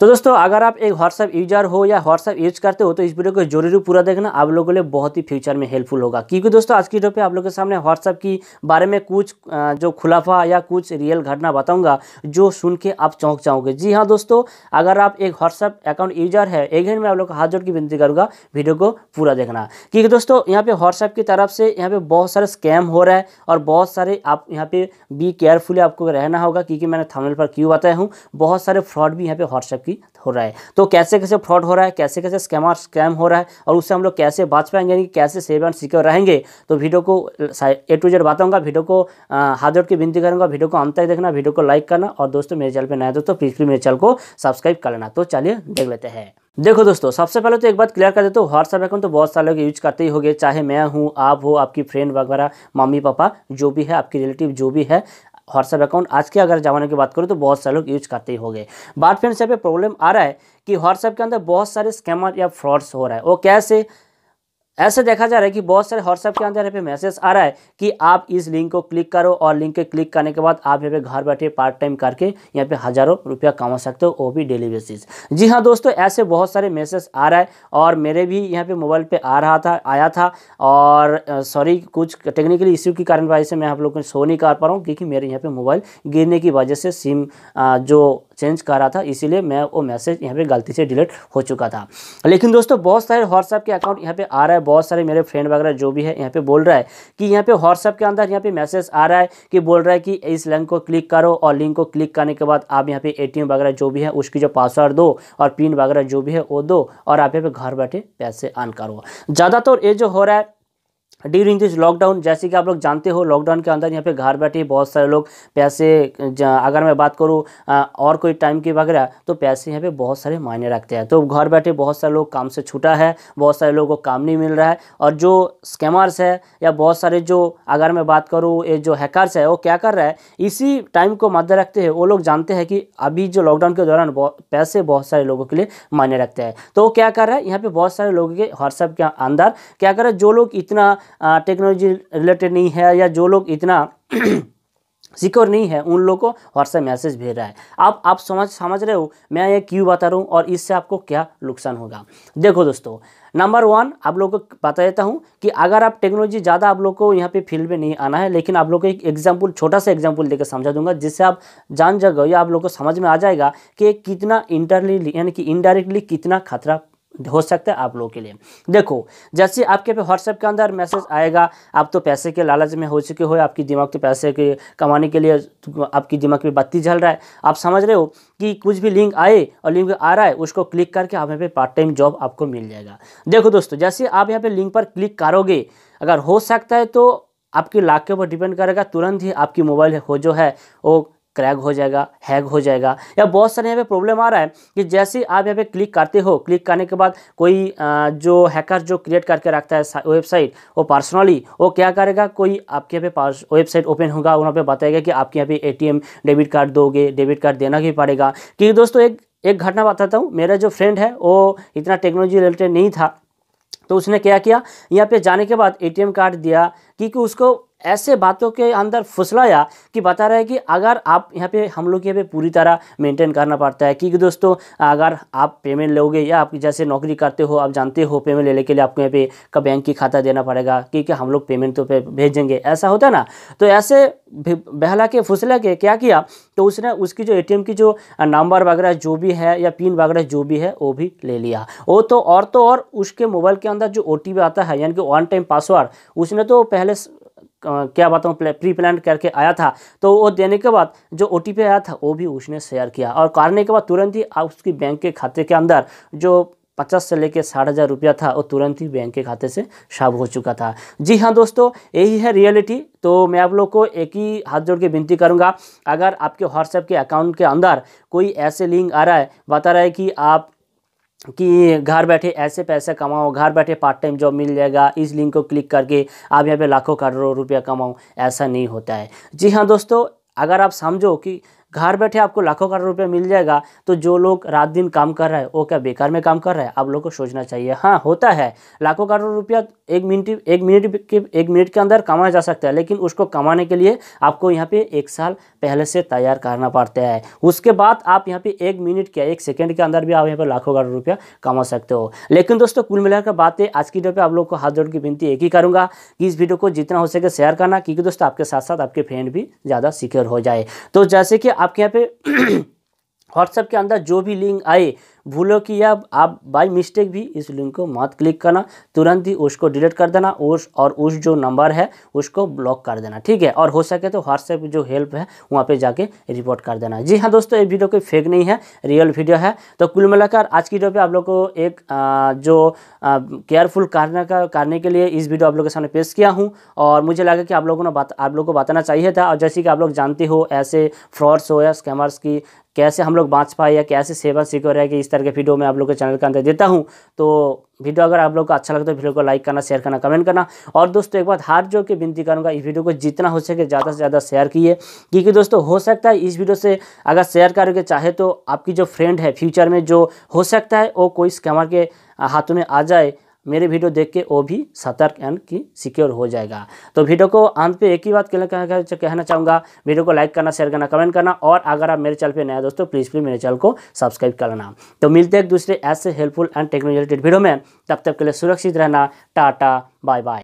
तो दोस्तों अगर आप एक व्हाट्सएप यूजर हो या व्हाट्सएप यूज करते हो तो इस वीडियो को जरूर पूरा देखना आप लोगों के लिए बहुत ही फ्यूचर में हेल्पफुल होगा क्योंकि दोस्तों आज की डॉपे आप लोगों के सामने व्हाट्सएप की बारे में कुछ जो खुलाफा या कुछ रियल घटना बताऊंगा जो सुन के आप चौंक जाओगे जी हाँ दोस्तों अगर आप एक व्हाट्सएप अकाउंट यूजर है घंटे मैं आप लोग को हाथ जोड़ की विनती करूँगा वीडियो को पूरा देखना क्योंकि दोस्तों यहाँ पे व्हाट्सएप की तरफ से यहाँ पे बहुत सारे स्कैम हो रहा है और बहुत सारे आप यहाँ पे बी केयरफुली आपको रहना होगा क्योंकि मैंने थमल पर क्यों बताया हूँ बहुत सारे फ्रॉड भी यहाँ पे व्हाट्सएप कि हो रहा है तो कैसे कैसे फ्रॉड हो रहा है कैसे कैसे स्कैमर स्कैम हो रहा है और उससे हम लोग कैसे बच पाएंगे यानी कि कैसे सेफ एंड सिक्योर रहेंगे तो वीडियो को ए टू जेड बताऊँगा वीडियो को हाथ जोड़ के विनती करूँगा वीडियो को अंत तक देखना वीडियो को लाइक करना और दोस्तों मेरे चैनल पर नया दोस्तों प्लीज़ प्लीज मेरे चैनल को सब्सक्राइब कर लेना तो चलिए देख लेते हैं देखो दोस्तों सबसे पहले तो एक बात क्लियर कर देते हो व्हाट्सएप अकाउंट तो बहुत सारे लोग यूज करते ही हो चाहे मैं हूँ आप हो आपकी फ्रेंड वगैरह मम्मी पापा जो भी है आपकी रिलेटिव जो भी है व्हाट्सएप अकाउंट आज के अगर ज़माने की बात करूँ तो बहुत सारे लोग यूज करते ही हो गए बात फ्रेंड्स यहाँ पे प्रॉब्लम आ रहा है कि व्हाट्सएप के अंदर बहुत सारे स्कैमर या फ्रॉड्स हो रहा है वो कैसे ऐसे देखा जा रहा है कि बहुत सारे व्हाट्सएप के अंदर यहाँ पे मैसेज आ रहा है कि आप इस लिंक को क्लिक करो और लिंक के क्लिक करने के बाद आप यहाँ पे घर बैठे पार्ट टाइम करके यहाँ पे हज़ारों रुपया कमा सकते हो वो भी डेली बेसिस जी हाँ दोस्तों ऐसे बहुत सारे मैसेज आ रहा है और मेरे भी यहाँ पे मोबाइल पे आ रहा था आया था और सॉरी कुछ टेक्निकली इश्यू के कारण वजह से मैं आप लोग को शो नहीं कर पा रहा हूँ क्योंकि मेरे यहाँ पर मोबाइल गिरने की वजह से सिम जो चेंज कर रहा था इसीलिए मैं वो मैसेज यहाँ पे गलती से डिलीट हो चुका था लेकिन दोस्तों बहुत सारे व्हाट्सअप के अकाउंट यहाँ पे आ रहा है बहुत सारे मेरे फ्रेंड वगैरह जो भी है यहाँ पे बोल रहा है कि यहाँ पे व्हाट्सएप के अंदर यहाँ पे मैसेज आ रहा है कि बोल रहा है कि इस लिंक को क्लिक करो और लिंक को क्लिक करने के बाद आप यहाँ पे ए वगैरह जो भी है उसकी जो पासवर्ड दो और पिन वगैरह जो भी है वो दो और आप यहाँ पे घर बैठे पैसे अर्न करो ज़्यादातर ये जो हो रहा है ड्यूरिंग दिस लॉकडाउन जैसे कि आप लोग जानते हो लॉकडाउन के अंदर यहाँ पे घर बैठे बहुत सारे लोग पैसे अगर मैं बात करूँ और कोई टाइम की वगैरह तो पैसे यहाँ पे बहुत सारे मायने रखते हैं तो घर बैठे बहुत सारे लोग काम से छूटा है बहुत सारे लोगों को काम नहीं मिल रहा है और जो स्कैमर्स है या बहुत सारे जो अगर मैं बात करूँ ये जो हैकरस है वो क्या कर रहा है इसी टाइम को मद्दे रखते हैं वो लोग जानते हैं कि अभी जो लॉकडाउन के दौरान पैसे बहुत सारे लोगों के लिए मायने रखते हैं तो वो क्या कर रहा है यहाँ पर बहुत सारे लोगों के व्हाट्सएप के अंदर क्या कर रहा है जो लोग इतना टेक्नोलॉजी रिलेटेड नहीं है या जो लोग इतना सिक्योर नहीं है उन लोगों को व्हाट्सएप मैसेज भेज रहा है अब आप समझ समझ रहे हो मैं ये क्यों बता रहा हूँ और इससे आपको क्या नुकसान होगा देखो दोस्तों नंबर वन आप लोगों को बता देता हूँ कि अगर आप टेक्नोलॉजी ज़्यादा आप लोग को यहाँ पे फील्ड में नहीं आना है लेकिन आप लोग को एक एग्जाम्पल छोटा सा एग्जाम्पल देकर समझा दूंगा जिससे आप जान जाओ या आप लोग को समझ में आ जाएगा कि कितना इंटरली यानी कि इनडायरेक्टली कितना खतरा हो सकता है आप लोगों के लिए देखो जैसे आपके पे व्हाट्सएप के अंदर मैसेज आएगा आप तो पैसे के लालच में हो चुके हो आपकी दिमाग तो पैसे के कमाने के लिए आपकी दिमाग में बत्ती जल रहा है आप समझ रहे हो कि कुछ भी लिंक आए और लिंक आ रहा है उसको क्लिक करके आप यहाँ पे पार्ट टाइम जॉब आपको मिल जाएगा देखो दोस्तों जैसे आप यहाँ पर लिंक पर क्लिक करोगे अगर हो सकता है तो आपके लाख के ऊपर डिपेंड करेगा तुरंत ही आपकी मोबाइल हो जो है वो क्रैक हो जाएगा हैग हो जाएगा या बहुत सारे यहाँ पे प्रॉब्लम आ रहा है कि जैसे आप यहाँ पे क्लिक करते हो क्लिक करने के बाद कोई जो हैकर जो क्रिएट करके रखता है वेबसाइट वो पर्सनली वो क्या करेगा कोई आपके यहाँ पे वेबसाइट ओपन होगा वहाँ पे बताएगा कि आपके यहाँ पे एटीएम डेबिट कार्ड दोगे डेबिट कार्ड देना ही पड़ेगा क्योंकि दोस्तों एक एक घटना बताता हूँ मेरा जो फ्रेंड है वो इतना टेक्नोलॉजी रिलेटेड नहीं था तो उसने क्या किया यहाँ पे जाने के बाद एटीएम कार्ड दिया क्योंकि उसको ऐसे बातों के अंदर फुसलाया कि बता रहा है कि अगर आप यहाँ पे हम लोग यहाँ पे पूरी तरह मेंटेन करना पड़ता है क्योंकि दोस्तों अगर आप पेमेंट लोगे या आप जैसे नौकरी करते हो आप जानते हो पेमेंट लेने के लिए आपको यहाँ पे का बैंक की खाता देना पड़ेगा क्योंकि हम लोग पेमेंट तो पे भेजेंगे ऐसा होता ना तो ऐसे बहला के फुसला के क्या किया तो उसने उसकी जो ए की जो नंबर वगैरह जो भी है या पिन वगैरह जो भी है वो भी ले लिया वो तो और तो और उसके मोबाइल के अंदर जो ओ आता है यानी कि वन टाइम पासवर्ड उसने तो पहले क्या बताऊँ प्री प्लान करके आया था तो वो देने के बाद जो ओ आया था वो भी उसने शेयर किया और करने के बाद तुरंत ही उसकी बैंक के खाते के अंदर जो पचास से लेकर साठ हज़ार रुपया था वो तुरंत ही बैंक के खाते से साफ हो चुका था जी हाँ दोस्तों यही है रियलिटी तो मैं आप लोग को एक ही हाथ जोड़ के विनती करूँगा अगर आपके व्हाट्सएप के अकाउंट के अंदर कोई ऐसे लिंक आ रहा है बता रहा है कि आप कि घर बैठे ऐसे पैसे कमाओ घर बैठे पार्ट टाइम जॉब मिल जाएगा इस लिंक को क्लिक करके आप यहाँ पे लाखों करोड़ों रुपया कमाओ ऐसा नहीं होता है जी हाँ दोस्तों अगर आप समझो कि घर बैठे आपको लाखों करोड़ रुपया मिल जाएगा तो जो लोग रात दिन काम कर रहे हैं वो क्या बेकार में काम कर रहे हैं आप लोग को सोचना चाहिए हाँ होता है लाखों करोड़ रुपया एक मिनट एक मिनट के एक मिनट के अंदर कमाया जा सकता है लेकिन उसको कमाने के लिए आपको यहाँ पे एक साल पहले से तैयार करना पड़ता है उसके बाद आप यहाँ पे एक मिनट के एक सेकेंड के अंदर भी आप यहाँ पर लाखों करोड़ रुपया कमा सकते हो लेकिन दोस्तों कुल मिलाकर बात है आज की डेट पर आप लोग को हाथ जोड़ की विनती एक ही करूँगा कि इस वीडियो को जितना हो सके शेयर करना क्योंकि दोस्तों आपके साथ साथ आपके फ्रेंड भी ज़्यादा सिक्योर हो जाए तो जैसे कि आप आपके यहाँ पे व्हाट्सएप के अंदर जो भी लिंक आए भूलो कि या आप बाई मिस्टेक भी इस लिंक को मत क्लिक करना तुरंत ही उसको डिलीट कर देना उस और उस जो नंबर है उसको ब्लॉक कर देना ठीक है और हो सके तो व्हाट्सएप जो हेल्प है वहाँ पर जाके रिपोर्ट कर देना जी हाँ दोस्तों ये वीडियो कोई फेक नहीं है रियल वीडियो है तो कुल मिलाकर आज की वीडियो पर आप लोग को एक जो केयरफुल करने का करने के लिए इस वीडियो आप लोग के सामने पेश किया हूँ और मुझे लगा कि आप लोगों ने बात आप लोगों को बताना चाहिए था और जैसे कि आप लोग जानते हो ऐसे फ्रॉड्स हो या स्कैमर्स की कैसे हम लोग बाँच पाए या कैसे सेवा सिक्योर है कि इस तरह तरह के वीडियो मैं आप लोग के चैनल के अंदर देता हूँ तो वीडियो अगर आप लोग को अच्छा लगता तो है वीडियो को लाइक करना शेयर करना कमेंट करना और दोस्तों एक बात हाथ जो कि विनती करूँगा इस वीडियो को जितना हो सके ज़्यादा से ज़्यादा शेयर किए क्योंकि दोस्तों हो सकता है इस वीडियो से अगर शेयर करोगे चाहे तो आपकी जो फ्रेंड है फ्यूचर में जो हो सकता है वो कोई स्कैमर के हाथों में आ जाए मेरे वीडियो देख के वो भी सतर्क एंड की सिक्योर हो जाएगा तो वीडियो को अंत पे एक ही बात कहना चाहूँगा वीडियो को लाइक करना शेयर करना कमेंट करना और अगर आप मेरे चैनल पे नया दोस्तों प्लीज़ प्लीज़ मेरे चैनल को सब्सक्राइब करना तो मिलते हैं एक दूसरे ऐसे helpful and technology related video में तब तक के लिए सुरक्षित रहना टाटा बाय बाय